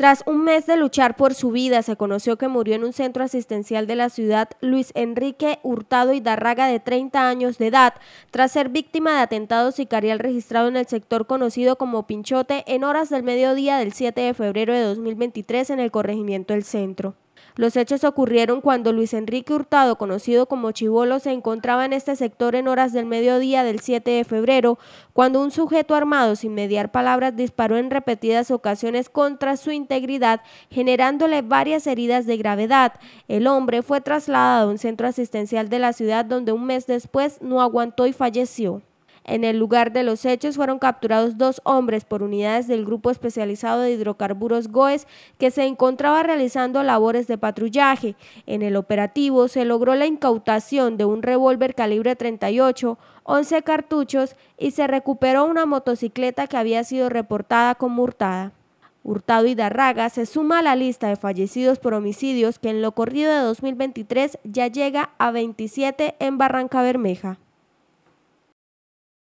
Tras un mes de luchar por su vida, se conoció que murió en un centro asistencial de la ciudad Luis Enrique Hurtado y Darraga de 30 años de edad, tras ser víctima de atentado sicarial registrado en el sector conocido como Pinchote en horas del mediodía del 7 de febrero de 2023 en el corregimiento del Centro. Los hechos ocurrieron cuando Luis Enrique Hurtado, conocido como Chivolo, se encontraba en este sector en horas del mediodía del 7 de febrero, cuando un sujeto armado, sin mediar palabras, disparó en repetidas ocasiones contra su integridad, generándole varias heridas de gravedad. El hombre fue trasladado a un centro asistencial de la ciudad donde un mes después no aguantó y falleció. En el lugar de los hechos fueron capturados dos hombres por unidades del Grupo Especializado de Hidrocarburos GOES que se encontraba realizando labores de patrullaje. En el operativo se logró la incautación de un revólver calibre 38, 11 cartuchos y se recuperó una motocicleta que había sido reportada como hurtada. Hurtado y Darraga se suma a la lista de fallecidos por homicidios que en lo corrido de 2023 ya llega a 27 en Barranca Bermeja.